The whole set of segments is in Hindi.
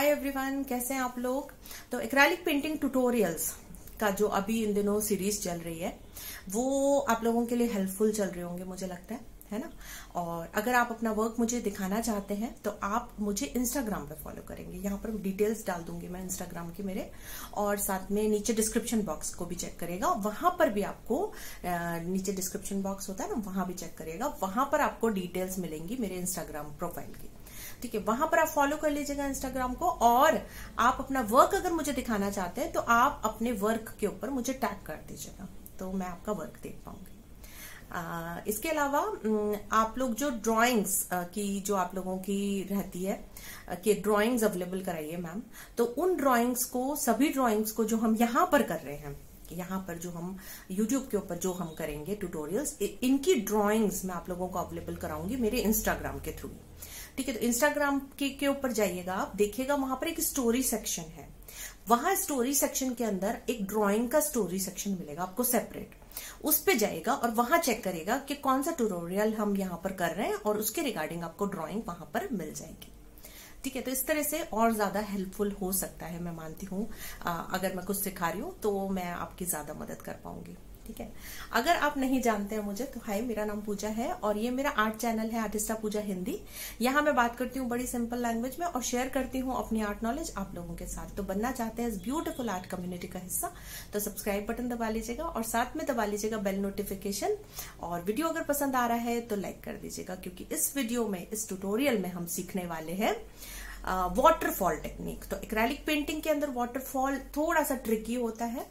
हाय एवरीवन कैसे हैं आप लोग तो एक्रैलिक पेंटिंग ट्यूटोरियल्स का जो अभी इन दिनों सीरीज चल रही है वो आप लोगों के लिए हेल्पफुल चल रहे होंगे मुझे लगता है है ना और अगर आप अपना वर्क मुझे दिखाना चाहते हैं तो आप मुझे इंस्टाग्राम पे फॉलो करेंगे यहाँ पर डिटेल्स डाल दूंगी मैं इंस्टाग्राम की मेरे और साथ में नीचे डिस्क्रिप्शन बॉक्स को भी चेक करेगा वहां पर भी आपको नीचे डिस्क्रिप्शन बॉक्स होता है ना वहां भी चेक करेगा वहां पर आपको डिटेल्स मिलेंगी मेरे इंस्टाग्राम प्रोफाइल की ठीक है वहां पर आप फॉलो कर लीजिएगा इंस्टाग्राम को और आप अपना वर्क अगर मुझे दिखाना चाहते हैं तो आप अपने वर्क के ऊपर मुझे टैग कर दीजिएगा तो मैं आपका वर्क देख पाऊंगी इसके अलावा आप लोग जो ड्राइंग्स की जो आप लोगों की रहती है कि ड्राइंग्स अवेलेबल कराइए मैम तो उन ड्राइंग्स को सभी ड्राइंग्स को जो हम यहां पर कर रहे हैं यहां पर जो हम YouTube के ऊपर जो हम करेंगे ट्यूटोरियल्स इनकी ड्राइंग्स मैं आप लोगों को अवेलेबल कराऊंगी मेरे Instagram के थ्रू ठीक है तो इंस्टाग्राम के के ऊपर जाइएगा आप देखिएगा वहां पर एक स्टोरी सेक्शन है वहां स्टोरी सेक्शन के अंदर एक ड्राइंग का स्टोरी सेक्शन मिलेगा आपको सेपरेट उस पे जाएगा और वहां चेक करेगा कि कौन सा ट्यूटोरियल हम यहाँ पर कर रहे हैं और उसके रिगार्डिंग आपको ड्राइंग वहां पर मिल जाएगी ठीक है तो इस तरह से और ज्यादा हेल्पफुल हो सकता है मैं मानती हूँ अगर मैं कुछ सिखा रही हूँ तो मैं आपकी ज्यादा मदद कर पाऊंगी ठीक है अगर आप नहीं जानते हैं मुझे तो हाय मेरा नाम पूजा है और ये मेरा आर्ट चैनल है आर्टिस्टा पूजा हिंदी यहाँ मैं बात करती हूँ बड़ी सिंपल लैंग्वेज में और शेयर करती हूँ अपनी आर्ट नॉलेज आप लोगों के साथ तो बनना चाहते हैं इस ब्यूटिफुल आर्ट कम्युनिटी का हिस्सा तो सब्सक्राइब बटन दबा लीजिएगा और साथ में दबा लीजिएगा बेल नोटिफिकेशन और वीडियो अगर पसंद आ रहा है तो लाइक कर दीजिएगा क्योंकि इस वीडियो में इस ट्यूटोरियल में हम सीखने वाले हैं वॉटरफॉल टेक्निक तो एक्रैलिक पेंटिंग के अंदर वॉटरफॉल थोड़ा सा ट्रिकी होता है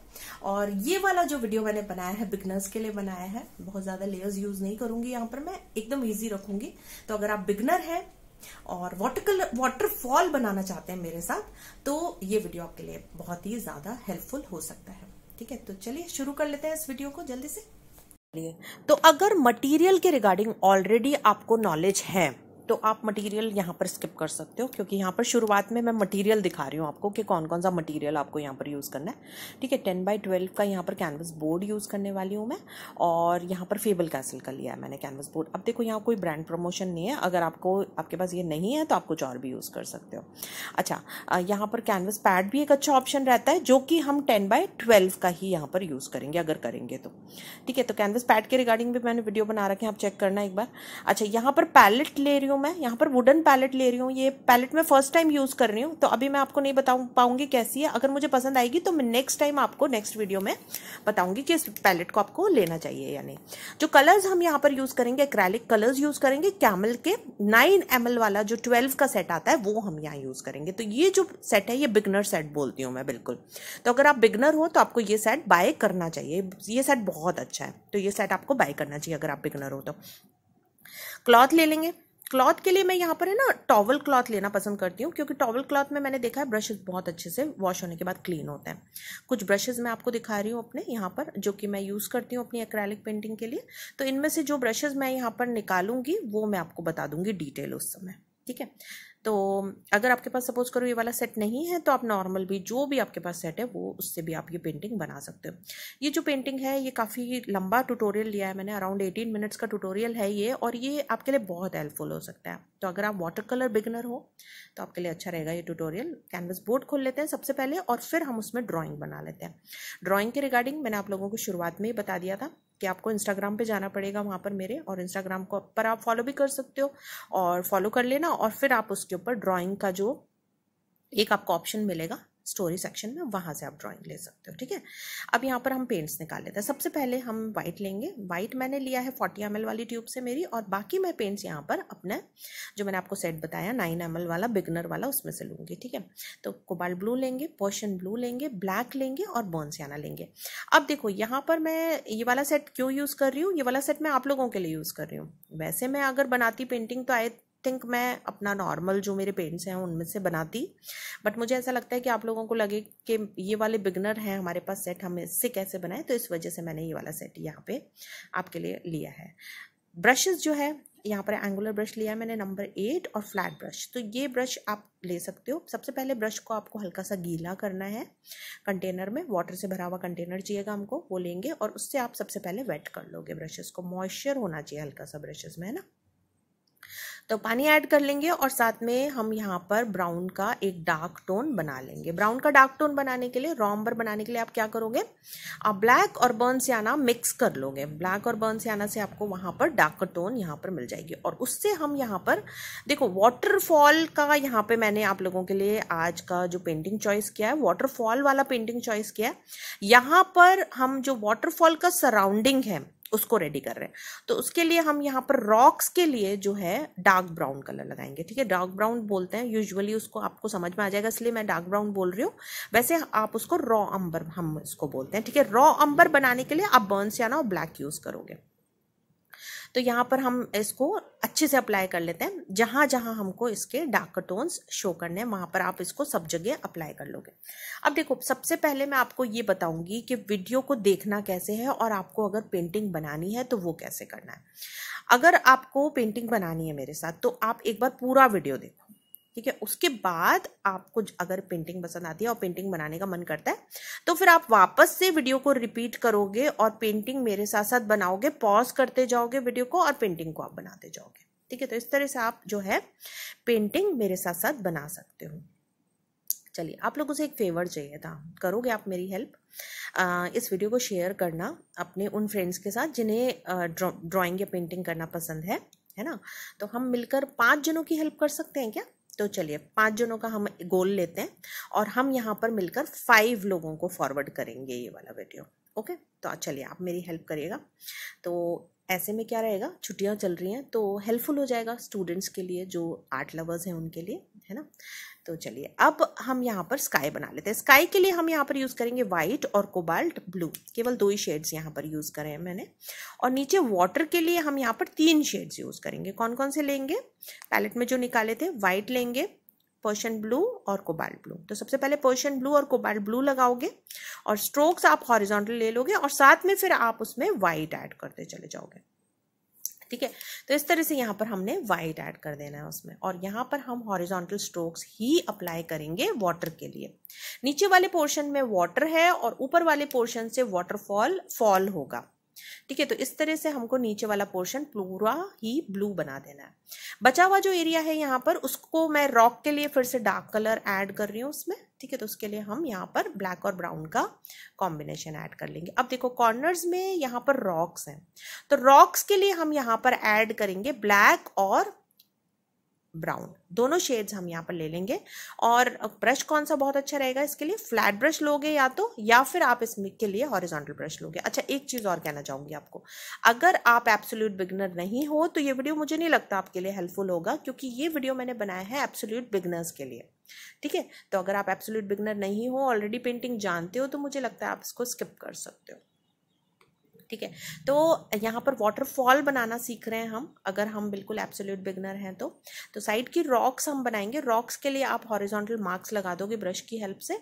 और ये वाला जो वीडियो मैंने बनाया है बिगनर्स के लिए बनाया है बहुत ज्यादा लेयर्स यूज नहीं करूंगी यहाँ पर मैं एकदम ईजी रखूंगी तो अगर आप बिगनर है और वॉटर कलर वॉटरफॉल बनाना चाहते हैं मेरे साथ तो ये वीडियो आपके लिए बहुत ही ज्यादा हेल्पफुल हो सकता है ठीक है तो चलिए शुरू कर लेते हैं इस वीडियो को जल्दी से तो अगर मटेरियल के रिगार्डिंग ऑलरेडी आपको नॉलेज है तो आप मटेरियल यहाँ पर स्किप कर सकते हो क्योंकि यहाँ पर शुरुआत में मैं मटेरियल दिखा रही हूँ आपको कि कौन कौन सा मटेरियल आपको यहाँ पर यूज़ करना है ठीक है टेन बाई ट्वेल्व का यहाँ पर कैनवस बोर्ड यूज़ करने वाली हूँ मैं और यहाँ पर फेबल कैसल कर लिया है मैंने कैनवस बोर्ड अब देखो यहाँ कोई ब्रांड प्रमोशन नहीं है अगर आपको आपके पास ये नहीं है तो आप कुछ और भी यूज़ कर सकते हो अच्छा यहाँ पर कैनवस पैड भी एक अच्छा ऑप्शन रहता है जो कि हम टेन बाई ट्वेल्व का ही यहाँ पर यूज़ करेंगे अगर करेंगे तो ठीक है तो कैनवस पैड के रिगार्डिंग भी मैंने वीडियो बना रखे हैं आप चेक करना एक बार अच्छा यहाँ पर पैलेट ले रही हूँ हूँ मैं यहाँ पर वुडन पैलेट ले रही हूँ ये पैलेट मैं फर्स्ट टाइम यूज़ कर रही हूँ तो अभी मैं आपको नहीं बता पाऊंगी कैसी है अगर मुझे पसंद आएगी तो मैं नेक्स्ट टाइम आपको नेक्स्ट वीडियो में बताऊंगी कि इस पैलेट को आपको लेना चाहिए या नहीं जो कलर्स हम यहाँ पर यूज़ करेंगे क्रैलिक कलर्स यूज़ करेंगे कैमल के नाइन एम वाला जो ट्वेल्व का सेट आता है वो हम यहाँ यूज़ करेंगे तो ये जो सेट है ये बिगनर सेट बोलती हूँ मैं बिल्कुल तो अगर आप बिगनर हो तो आपको ये सेट बाय करना चाहिए ये सेट बहुत अच्छा है तो ये सेट आपको बाय करना चाहिए अगर आप बिगनर हो तो क्लॉथ ले लेंगे क्लॉथ के लिए मैं यहाँ पर है ना टॉवल क्लॉथ लेना पसंद करती हूँ क्योंकि टॉवल क्लॉथ में मैंने देखा है ब्रशेज बहुत अच्छे से वॉश होने के बाद क्लीन होते हैं कुछ ब्रशेज मैं आपको दिखा रही हूँ अपने यहाँ पर जो कि मैं यूज़ करती हूँ अपनी एक्रैलिक पेंटिंग के लिए तो इनमें से जो ब्रशेज मैं यहाँ पर निकालूंगी वो मैं आपको बता दूंगी डिटेल उस समय ठीक है तो अगर आपके पास सपोज करो ये वाला सेट नहीं है तो आप नॉर्मल भी जो भी आपके पास सेट है वो उससे भी आप ये पेंटिंग बना सकते हो ये जो पेंटिंग है ये काफ़ी लंबा ट्यूटोरियल लिया है मैंने अराउंड एटीन मिनट्स का ट्यूटोरियल है ये और ये आपके लिए बहुत हेल्पफुल हो सकता है तो अगर आप वाटर कलर बिगनर हो तो आपके लिए अच्छा रहेगा ये टूटोरियल कैनवस बोर्ड खोल लेते हैं सबसे पहले और फिर हम उसमें ड्राॅइंग बना लेते हैं ड्राॅइंग के रिगार्डिंग मैंने आप लोगों को शुरुआत में ही बता दिया था कि आपको इंस्टाग्राम पे जाना पड़ेगा वहाँ पर मेरे और इंस्टाग्राम को पर आप फॉलो भी कर सकते हो और फॉलो कर लेना और फिर आप उसके ऊपर ड्राइंग का जो एक आपको ऑप्शन मिलेगा स्टोरी सेक्शन में वहाँ से आप ड्राइंग ले सकते हो ठीक है अब यहाँ पर हम पेंट्स निकाल लेते हैं सबसे पहले हम वाइट लेंगे वाइट मैंने लिया है फोर्टी एम वाली ट्यूब से मेरी और बाकी मैं पेंट्स यहाँ पर अपने जो मैंने आपको सेट बताया नाइन एम वाला बिगनर वाला उसमें से लूँगी ठीक है तो कोबाल्ट ब्लू लेंगे पोशन ब्लू लेंगे ब्लैक लेंगे और बॉन्सियाना लेंगे अब देखो यहाँ पर मैं ये वाला सेट क्यों यूज़ कर रही हूँ ये वाला सेट मैं आप लोगों के लिए यूज़ कर रही हूँ वैसे मैं अगर बनाती पेंटिंग तो आई थिंक मैं अपना नॉर्मल जो मेरे पेरेंट्स हैं उनमें से बनाती बट मुझे ऐसा लगता है कि आप लोगों को लगे कि ये वाले बिगनर हैं हमारे पास सेट हम इससे कैसे बनाएं तो इस वजह से मैंने ये वाला सेट यहाँ पे आपके लिए लिया है ब्रशेस जो है यहाँ पर एंगुलर ब्रश लिया है मैंने नंबर एट और फ्लैट ब्रश तो ये ब्रश आप ले सकते हो सबसे पहले ब्रश को आपको हल्का सा गीला करना है कंटेनर में वाटर से भरा हुआ कंटेनर चाहिएगा हमको वो लेंगे और उससे आप सबसे पहले वेट कर लोगे ब्रशेस को मॉइस्चर होना चाहिए हल्का सा ब्रशेस में है ना तो पानी ऐड कर लेंगे और साथ में हम यहाँ पर ब्राउन का एक डार्क टोन बना लेंगे ब्राउन का डार्क टोन बनाने के लिए रॉम्बर बनाने के लिए आप क्या करोगे आप ब्लैक और बर्न से आना मिक्स कर लोगे ब्लैक और बर्न से आना से आपको वहाँ पर डार्क टोन यहाँ पर मिल जाएगी और उससे हम यहाँ पर देखो वाटरफॉल का यहाँ पर मैंने आप लोगों के लिए आज का जो पेंटिंग चॉइस किया है वाटरफॉल वाला पेंटिंग चॉइस किया है यहाँ पर हम जो वाटरफॉल का सराउंडिंग है उसको रेडी कर रहे हैं तो उसके लिए हम यहाँ पर रॉक्स के लिए जो है डार्क ब्राउन कलर लगाएंगे ठीक है डार्क ब्राउन बोलते हैं यूजुअली उसको आपको समझ में आ जाएगा इसलिए मैं डार्क ब्राउन बोल रही हूँ वैसे आप उसको रॉ अंबर हम इसको बोलते हैं ठीक है रॉ अंबर बनाने के लिए आप बर्न्स या ना ब्लैक यूज़ करोगे तो यहाँ पर हम इसको अच्छे से अप्लाई कर लेते हैं जहाँ जहाँ हमको इसके डार्क टोन्स शो करने हैं वहाँ पर आप इसको सब जगह अप्लाई कर लोगे अब देखो सबसे पहले मैं आपको ये बताऊँगी कि वीडियो को देखना कैसे है और आपको अगर पेंटिंग बनानी है तो वो कैसे करना है अगर आपको पेंटिंग बनानी है मेरे साथ तो आप एक बार पूरा वीडियो देखो ठीक है उसके बाद आपको अगर पेंटिंग पसंद आती है और पेंटिंग बनाने का मन करता है तो फिर आप वापस से वीडियो को रिपीट करोगे और पेंटिंग मेरे साथ साथ बनाओगे पॉज करते जाओगे वीडियो को और पेंटिंग को आप बनाते जाओगे ठीक है तो इस तरह से आप जो है पेंटिंग मेरे साथ साथ बना सकते हो चलिए आप लोगों से एक फेवर चाहिए था करोगे आप मेरी हेल्प आ, इस वीडियो को शेयर करना अपने उन फ्रेंड्स के साथ जिन्हें ड्राइंग या पेंटिंग करना पसंद है है ना तो हम मिलकर पांच जनों की हेल्प कर सकते हैं क्या तो चलिए पांच जनों का हम गोल लेते हैं और हम यहाँ पर मिलकर फाइव लोगों को फॉरवर्ड करेंगे ये वाला वीडियो ओके तो चलिए आप मेरी हेल्प करिएगा तो ऐसे में क्या रहेगा छुट्टियाँ चल रही हैं तो हेल्पफुल हो जाएगा स्टूडेंट्स के लिए जो आर्ट लवर्स हैं उनके लिए है ना तो चलिए अब हम यहाँ पर स्काई बना लेते हैं स्काई के लिए हम यहाँ पर यूज़ करेंगे वाइट और कोबाल्ट ब्लू केवल दो ही शेड्स यहाँ पर यूज़ करें हैं मैंने और नीचे वाटर के लिए हम यहाँ पर तीन शेड्स यूज़ करेंगे कौन कौन से लेंगे पैलेट में जो निकाले थे वाइट लेंगे पर्शन ब्लू और कोबाल्ट ब्लू तो सबसे पहले पर्शन ब्लू और कोबाल्ट ब्लू लगाओगे और स्ट्रोक्स आप हॉरिजॉन्टल ले लोगे और साथ में फिर आप उसमें वाइट ऐड करते चले जाओगे ठीक है तो इस तरह से यहाँ पर हमने वाइट ऐड कर देना है उसमें और यहाँ पर हम हॉरिजॉन्टल स्ट्रोक्स ही अप्लाई करेंगे वाटर के लिए नीचे वाले पोर्शन में वाटर है और ऊपर वाले पोर्शन से वाटरफॉल फॉल होगा ठीक है तो इस तरह से हमको नीचे वाला पोर्शन पूरा ही ब्लू बना देना है बचा हुआ जो एरिया है यहाँ पर उसको मैं रॉक के लिए फिर से डार्क कलर ऐड कर रही हूँ उसमें ठीक है तो उसके लिए हम यहाँ पर ब्लैक और ब्राउन का कॉम्बिनेशन ऐड कर लेंगे अब देखो कॉर्नर्स में यहाँ पर रॉक्स हैं तो रॉक्स के लिए हम यहाँ पर ऐड करेंगे ब्लैक और ब्राउन दोनों शेड्स हम यहाँ पर ले लेंगे और ब्रश कौन सा बहुत अच्छा रहेगा इसके लिए फ्लैट ब्रश लोगे या तो या फिर आप इसके लिए हॉरिजॉन्टल ब्रश लोगे अच्छा एक चीज़ और कहना चाहूँगी आपको अगर आप एब्सोल्यूट बिगनर नहीं हो तो ये वीडियो मुझे नहीं लगता आपके लिए हेल्पफुल होगा क्योंकि ये वीडियो मैंने बनाया है एब्सोल्यूट बिगनर्स के लिए ठीक है तो अगर आप एब्सोल्यूट बिगनर नहीं हो ऑलरेडी पेंटिंग जानते हो तो मुझे लगता है आप इसको स्किप कर सकते हो ठीक है तो यहाँ पर वाटरफॉल बनाना सीख रहे हैं हम अगर हम बिल्कुल एब्सोल्यूट बिगनर हैं तो तो साइड की रॉक्स हम बनाएंगे रॉक्स के लिए आप हॉरिजॉन्टल मार्क्स लगा दोगे ब्रश की हेल्प से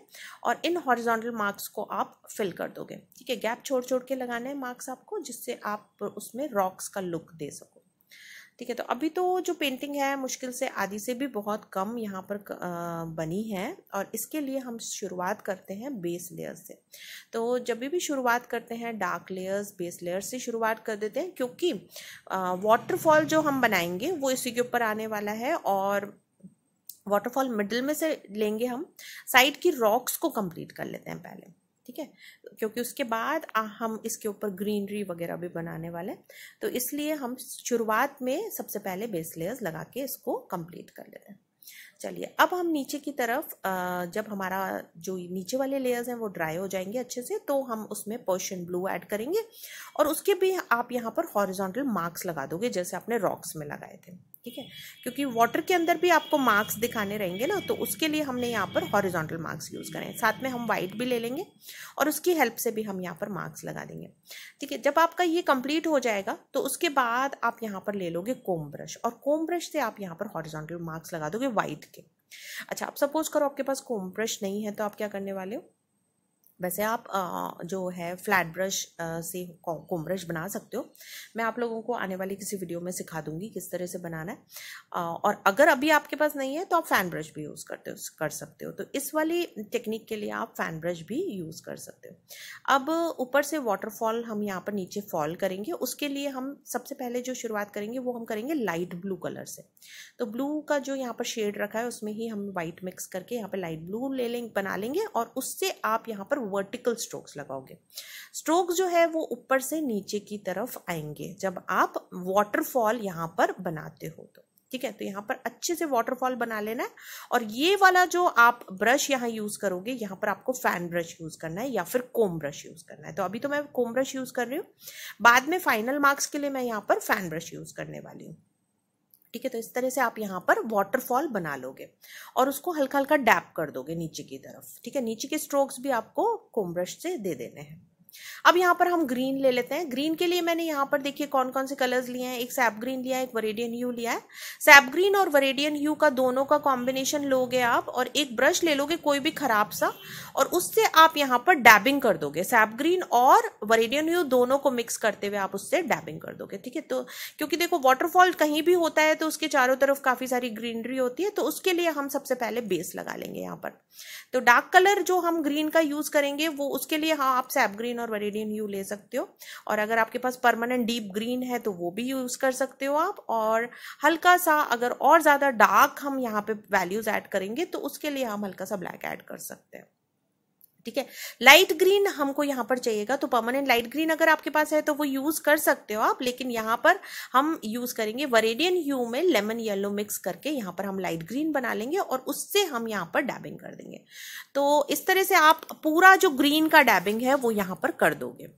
और इन हॉरिजॉन्टल मार्क्स को आप फिल कर दोगे ठीक है गैप छोड़ छोड़ के लगाना है मार्क्स आपको जिससे आप उसमें रॉक्स का लुक दे सको ठीक है तो अभी तो जो पेंटिंग है मुश्किल से आधी से भी बहुत कम यहाँ पर बनी है और इसके लिए हम शुरुआत करते हैं बेस लेयर से तो जब भी शुरुआत करते हैं डार्क लेयर्स बेस लेयर से शुरुआत कर देते हैं क्योंकि वाटरफॉल जो हम बनाएंगे वो इसी के ऊपर आने वाला है और वाटरफॉल मिडल में से लेंगे हम साइड की रॉक्स को कंप्लीट कर लेते हैं पहले ठीक है क्योंकि उसके बाद हम इसके ऊपर ग्रीनरी वगैरह भी बनाने वाले हैं तो इसलिए हम शुरुआत में सबसे पहले बेस लेयर्स लगा के इसको कंप्लीट कर लेते हैं चलिए अब हम नीचे की तरफ जब हमारा जो नीचे वाले लेयर्स हैं वो ड्राई हो जाएंगे अच्छे से तो हम उसमें पर्शियन ब्लू ऐड करेंगे और उसके भी आप यहाँ पर हॉरिजॉन्टल मार्क्स लगा दोगे जैसे आपने रॉक्स में लगाए थे ठीक है क्योंकि वाटर के अंदर भी आपको मार्क्स दिखाने रहेंगे ना तो उसके लिए हमने यहाँ पर हॉरिजॉन्टल मार्क्स यूज़ करें साथ में हम व्हाइट भी ले लेंगे और उसकी हेल्प से भी हम यहाँ पर मार्क्स लगा देंगे ठीक है जब आपका ये कंप्लीट हो जाएगा तो उसके बाद आप यहाँ पर ले लोगे कोम ब्रश और कोम ब्रश से आप यहाँ पर हॉरिजॉन्टल मार्क्स लगा दोगे व्हाइट के अच्छा आप सपोज करो आपके पास कोम ब्रश नहीं है तो आप क्या करने वाले हो वैसे आप जो है फ्लैट ब्रश से कोम ब्रश बना सकते हो मैं आप लोगों को आने वाली किसी वीडियो में सिखा दूंगी किस तरह से बनाना है और अगर अभी आपके पास नहीं है तो आप फैन ब्रश भी यूज़ करते हो कर सकते हो तो इस वाली टेक्निक के लिए आप फैन ब्रश भी यूज़ कर सकते हो अब ऊपर से वाटरफॉल हम यहाँ पर नीचे फॉल करेंगे उसके लिए हम सबसे पहले जो शुरुआत करेंगे वो हम करेंगे लाइट ब्लू कलर से तो ब्लू का जो यहाँ पर शेड रखा है उसमें ही हम वाइट मिक्स करके यहाँ पर लाइट ब्लू ले लें बना लेंगे और उससे आप यहाँ पर वर्टिकल स्ट्रोक्स लगाओगे स्ट्रोक्स जो है वो ऊपर से नीचे की तरफ आएंगे जब आप वाटरफॉल यहाँ पर बनाते हो तो ठीक है तो यहाँ पर अच्छे से वाटरफॉल बना लेना है और ये वाला जो आप ब्रश यहाँ यूज करोगे यहाँ पर आपको फैन ब्रश यूज करना है या फिर कोम ब्रश यूज करना है तो अभी तो मैं कोम ब्रश यूज कर रही हूँ बाद में फाइनल मार्क्स के लिए मैं यहाँ पर फैन ब्रश यूज करने वाली हूँ ठीक है तो इस तरह से आप यहाँ पर वाटरफॉल बना लोगे और उसको हल्का हल्का डैप कर दोगे नीचे की तरफ ठीक है नीचे के स्ट्रोक्स भी आपको कोमब्रश से दे देने हैं अब यहाँ पर हम ग्रीन ले लेते हैं ग्रीन के लिए मैंने यहाँ पर देखिए कौन कौन से कलर्स लिए हैं एक सैप ग्रीन लिया है एक वरेडियन यू लिया है सैप ग्रीन और वरेडियन ह्यू का दोनों का कॉम्बिनेशन लोगे आप और एक ब्रश ले लोगे कोई भी खराब सा और उससे आप यहाँ पर डैबिंग कर दोगे सैप ग्रीन और वरेडियन ह्यू दोनों को मिक्स करते हुए आप उससे डैबिंग कर दोगे ठीक है तो क्योंकि देखो वाटरफॉल कहीं भी होता है तो उसके चारों तरफ काफ़ी सारी ग्रीनरी होती है तो उसके लिए हम सबसे पहले बेस लगा लेंगे यहाँ पर तो डार्क कलर जो हम ग्रीन का यूज़ करेंगे वो उसके लिए हाँ आप सैप ग्रीन और वरेडियन रेडियन यू ले सकते हो और अगर आपके पास परमानेंट डीप ग्रीन है तो वो भी यूज़ कर सकते हो आप और हल्का सा अगर और ज़्यादा डार्क हम यहाँ पे वैल्यूज़ ऐड करेंगे तो उसके लिए हम हल्का सा ब्लैक ऐड कर सकते हैं ठीक है लाइट ग्रीन हमको यहाँ पर चाहिएगा तो परमानेंट लाइट ग्रीन अगर आपके पास है तो वो यूज कर सकते हो आप लेकिन यहाँ पर हम यूज करेंगे वरेडियन ह्यू में लेमन येलो मिक्स करके यहाँ पर हम लाइट ग्रीन बना लेंगे और उससे हम यहाँ पर डैबिंग कर देंगे तो इस तरह से आप पूरा जो ग्रीन का डैबिंग है वो यहाँ पर कर दोगे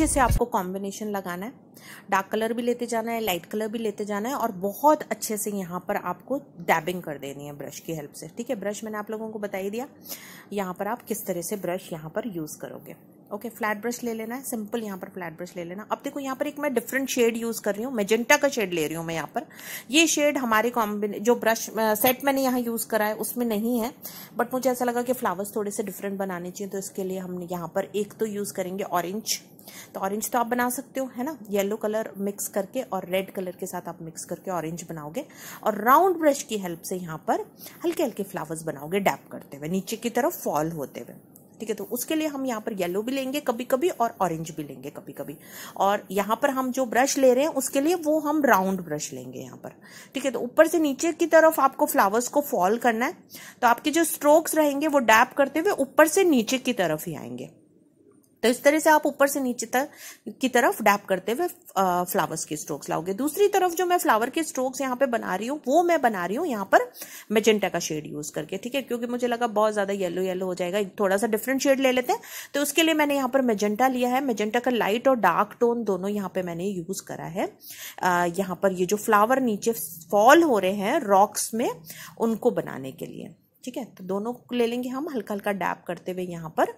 अच्छे से आपको कॉम्बिनेशन लगाना है डार्क कलर भी लेते जाना है लाइट कलर भी लेते जाना है और बहुत अच्छे से यहाँ पर आपको डैबिंग कर देनी है ब्रश की हेल्प से ठीक है ब्रश मैंने आप लोगों को बताई दिया यहाँ पर आप किस तरह से ब्रश यहाँ पर यूज़ करोगे ओके फ्लैट ब्रश ले लेना है सिंपल यहाँ पर फ्लैट ब्रश ले लेना अब देखो यहाँ पर एक मैं डिफरेंट शेड यूज़ कर रही हूँ मेजेंटा का शेड ले रही हूँ मैं यहाँ पर ये शेड हमारे कॉम्बिने जो ब्रश सेट मैंने यहाँ यूज़ करा है उसमें नहीं है बट मुझे ऐसा लगा कि फ्लावर्स थोड़े से डिफरेंट बनाने चाहिए तो इसके लिए हम यहाँ पर एक तो यूज़ करेंगे ऑरेंज तो ऑरेंज तो आप बना सकते हो है ना येलो कलर मिक्स करके और रेड कलर के साथ आप मिक्स करके ऑरेंज बनाओगे और राउंड ब्रश की हेल्प से यहाँ पर हल्के हल्के फ्लावर्स बनाओगे डैप करते हुए नीचे की तरफ फॉल होते हुए ठीक है तो उसके लिए हम यहाँ पर येलो भी लेंगे कभी कभी और ऑरेंज भी लेंगे कभी कभी और यहाँ पर हम जो ब्रश ले रहे हैं उसके लिए वो हम राउंड ब्रश लेंगे यहाँ पर ठीक है तो ऊपर से नीचे की तरफ आपको फ्लावर्स को फॉल करना है तो आपके जो स्ट्रोक्स रहेंगे वो डैप करते हुए ऊपर से नीचे की तरफ ही आएंगे तो इस तरह से आप ऊपर से नीचे तक की तरफ डैप करते हुए फ्लावर्स के स्ट्रोक्स लाओगे दूसरी तरफ जो मैं फ्लावर के स्ट्रोक्स यहाँ पे बना रही हूँ वो मैं बना रही हूँ यहाँ पर मेजेंटा का शेड यूज करके ठीक है क्योंकि मुझे लगा बहुत ज्यादा येलो येलो हो जाएगा थोड़ा सा डिफरेंट शेड ले लेते हैं तो उसके लिए मैंने यहाँ पर मेजेंटा लिया है मेजेंटा का लाइट और डार्क टोन दोनों यहाँ पे मैंने यूज करा है यहाँ पर ये जो फ्लावर नीचे फॉल हो रहे हैं रॉक्स में उनको बनाने के लिए ठीक है तो दोनों को ले लेंगे हम हल्का हल्का डैप करते हुए यहाँ पर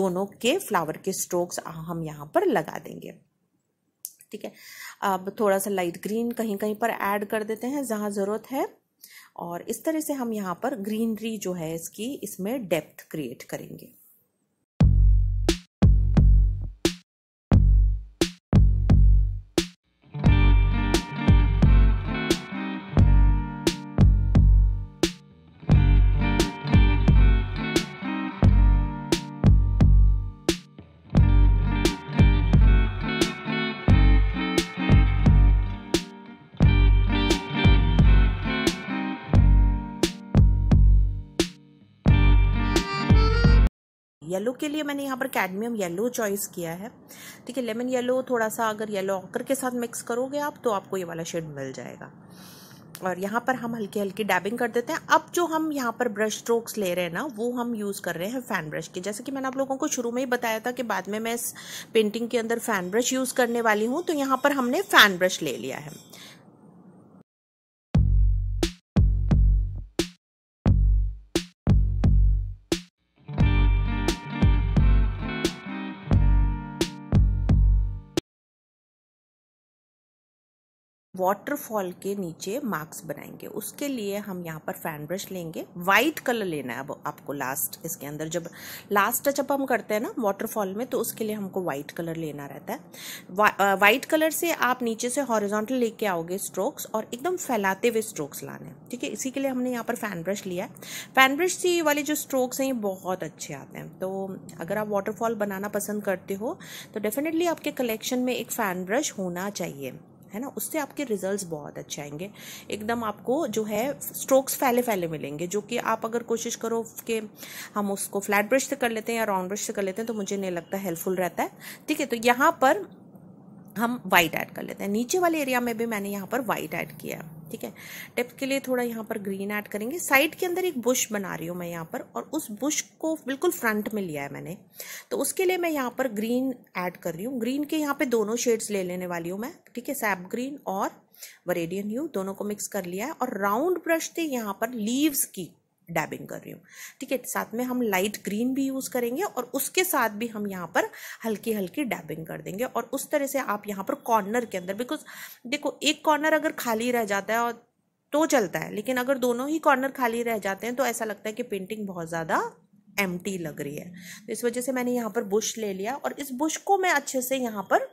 दोनों के फ्लावर के स्ट्रोक्स हम यहाँ पर लगा देंगे ठीक है अब थोड़ा सा लाइट ग्रीन कहीं कहीं पर ऐड कर देते हैं जहाँ ज़रूरत है और इस तरह से हम यहाँ पर ग्रीनरी जो है इसकी इसमें डेप्थ क्रिएट करेंगे येलो के लिए मैंने यहाँ पर कैडमियम येलो चॉइस किया है ठीक है लेमन येलो थोड़ा सा अगर येलो ऑकर के साथ मिक्स करोगे आप तो आपको ये वाला शेड मिल जाएगा और यहाँ पर हम हल्की हल्की डैबिंग कर देते हैं अब जो हम यहाँ पर ब्रश स्ट्रोक्स ले रहे हैं ना वो हम यूज़ कर रहे हैं फ़ैन ब्रश के जैसे कि मैंने आप लोगों को शुरू में ही बताया था कि बाद में मैं इस पेंटिंग के अंदर फ़ैन ब्रश यूज़ करने वाली हूँ तो यहाँ पर हमने फ़ैन ब्रश ले लिया है वाटरफॉल के नीचे मार्क्स बनाएंगे उसके लिए हम यहाँ पर फैन ब्रश लेंगे वाइट कलर लेना है अब आपको लास्ट इसके अंदर जब लास्ट टचअप हम करते हैं ना वाटरफॉल में तो उसके लिए हमको वाइट कलर लेना रहता है वाइट कलर से आप नीचे से हॉरिजॉन्टल लेके आओगे स्ट्रोक्स और एकदम फैलाते हुए स्ट्रोक्स लाने ठीक है इसी के लिए हमने यहाँ पर फैन ब्रश लिया है फैन ब्रश से वाले जो स्ट्रोक्स हैं ये बहुत अच्छे आते हैं तो अगर आप वाटरफॉल बनाना पसंद करते हो तो डेफिनेटली आपके कलेक्शन में एक फ़ैन ब्रश होना चाहिए है ना उससे आपके रिजल्ट्स बहुत अच्छे आएंगे एकदम आपको जो है स्ट्रोक्स फैले फैले मिलेंगे जो कि आप अगर कोशिश करो कि हम उसको फ्लैट ब्रश से कर लेते हैं या राउंड ब्रश से कर लेते हैं तो मुझे नहीं लगता हेल्पफुल रहता है ठीक है तो यहाँ पर हम वाइट ऐड कर लेते हैं नीचे वाले एरिया में भी मैंने यहाँ पर वाइट ऐड किया है ठीक है टिप के लिए थोड़ा यहाँ पर ग्रीन ऐड करेंगे साइड के अंदर एक बुश बना रही हूँ मैं यहाँ पर और उस बुश को बिल्कुल फ्रंट में लिया है मैंने तो उसके लिए मैं यहाँ पर ग्रीन ऐड कर रही हूँ ग्रीन के यहाँ पे दोनों शेड्स ले लेने वाली हूँ मैं ठीक है सैप ग्रीन और वरेडियन यू दोनों को मिक्स कर लिया है और राउंड ब्रश थे यहाँ पर लीव्स की डैबिंग कर रही हूँ ठीक है साथ में हम लाइट ग्रीन भी यूज़ करेंगे और उसके साथ भी हम यहाँ पर हल्की हल्की डैबिंग कर देंगे और उस तरह से आप यहाँ पर कॉर्नर के अंदर बिकॉज देखो एक कॉर्नर अगर खाली रह जाता है और तो चलता है लेकिन अगर दोनों ही कॉर्नर खाली रह जाते हैं तो ऐसा लगता है कि पेंटिंग बहुत ज़्यादा एम्प्टी लग रही है तो इस वजह से मैंने यहाँ पर बुश ले लिया और इस बुश को मैं अच्छे से यहाँ पर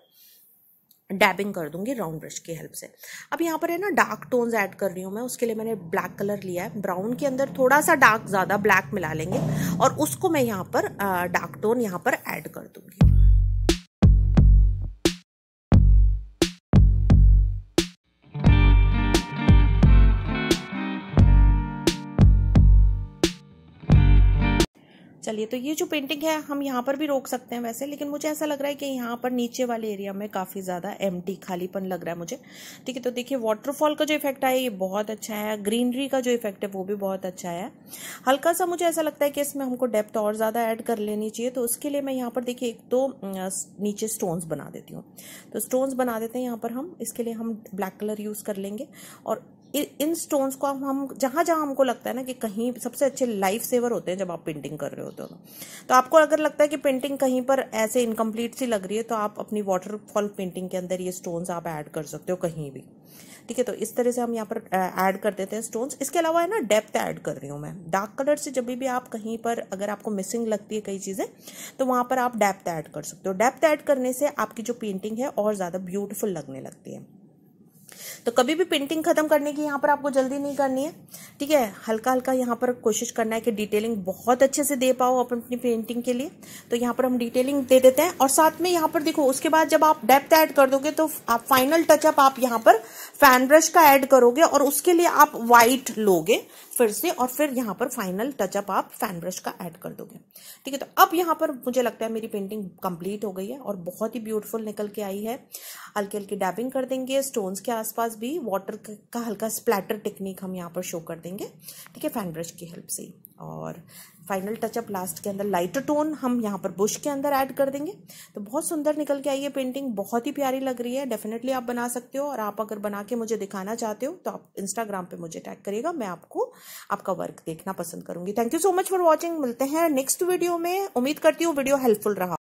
डैबिंग कर दूंगी राउंड ब्रश की हेल्प से अब यहाँ पर है ना डार्क टोन्स ऐड कर रही हूँ मैं उसके लिए मैंने ब्लैक कलर लिया है ब्राउन के अंदर थोड़ा सा डार्क ज़्यादा ब्लैक मिला लेंगे और उसको मैं यहाँ पर डार्क टोन यहाँ पर ऐड कर दूंगी चलिए तो ये जो पेंटिंग है हम यहाँ पर भी रोक सकते हैं वैसे लेकिन मुझे ऐसा लग रहा है कि यहाँ पर नीचे वाले एरिया में काफ़ी ज़्यादा एम खालीपन लग रहा है मुझे ठीक है तो देखिए वाटरफॉल का जो इफेक्ट आया ये बहुत अच्छा है ग्रीनरी का जो इफेक्ट है वो भी बहुत अच्छा है हल्का सा मुझे ऐसा लगता है कि इसमें हमको डेप्थ और ज़्यादा ऐड कर लेनी चाहिए तो उसके लिए मैं यहाँ पर देखिए एक तो नीचे स्टोन्स बना देती हूँ तो स्टोन्स बना देते हैं यहाँ पर हम इसके लिए हम ब्लैक कलर यूज़ कर लेंगे और इन स्टोन्स को हम जहाँ जहाँ हमको लगता है ना कि कहीं सबसे अच्छे लाइफ सेवर होते हैं जब आप पेंटिंग कर रहे होते हो तो आपको अगर लगता है कि पेंटिंग कहीं पर ऐसे इनकम्प्लीट सी लग रही है तो आप अपनी वाटरफॉल पेंटिंग के अंदर ये स्टोन्स आप ऐड कर सकते हो कहीं भी ठीक है तो इस तरह से हम यहाँ पर ऐड कर देते हैं स्टोन्स इसके अलावा है ना डेप्थ ऐड कर रही हूँ मैं डार्क कलर से जब भी आप कहीं पर अगर आपको मिसिंग लगती है कई चीज़ें तो वहाँ पर आप डेप्थ ऐड कर सकते हो डेप्थ ऐड करने से आपकी जो पेंटिंग है और ज़्यादा ब्यूटीफुल लगने लगती है तो कभी भी पेंटिंग खत्म करने की यहाँ पर आपको जल्दी नहीं करनी है ठीक है हल्का हल्का यहाँ पर कोशिश करना है कि डिटेलिंग बहुत अच्छे से दे पाओ आप अपनी पेंटिंग के लिए तो यहाँ पर हम डिटेलिंग दे देते हैं और साथ में यहाँ पर देखो उसके बाद जब आप डेप्थ ऐड कर दोगे तो आप फाइनल टचअप आप यहाँ पर फैन ब्रश का ऐड करोगे और उसके लिए आप व्हाइट लोगे फिर से और फिर यहाँ पर फाइनल टचअप आप फैन ब्रश का ऐड कर दोगे ठीक है तो अब यहाँ पर मुझे लगता है मेरी पेंटिंग कंप्लीट हो गई है और बहुत ही ब्यूटीफुल निकल के आई है हल्की हल्की डैबिंग कर देंगे स्टोन्स के आसपास भी वाटर का हल्का स्प्लैटर टेक्निक हम यहाँ पर शो कर देंगे ठीक है फैन ब्रश की हेल्प से और फाइनल टचअप लास्ट के अंदर लाइटर टोन हम यहाँ पर बुश के अंदर ऐड कर देंगे तो बहुत सुंदर निकल के आई है पेंटिंग बहुत ही प्यारी लग रही है डेफिनेटली आप बना सकते हो और आप अगर बना के मुझे दिखाना चाहते हो तो आप इंस्टाग्राम पे मुझे टैग करिएगा मैं आपको आपका वर्क देखना पसंद करूंगी thank you so much for watching मिलते हैं नेक्स्ट वीडियो में उम्मीद करती हूँ वीडियो हेल्पफुल रहा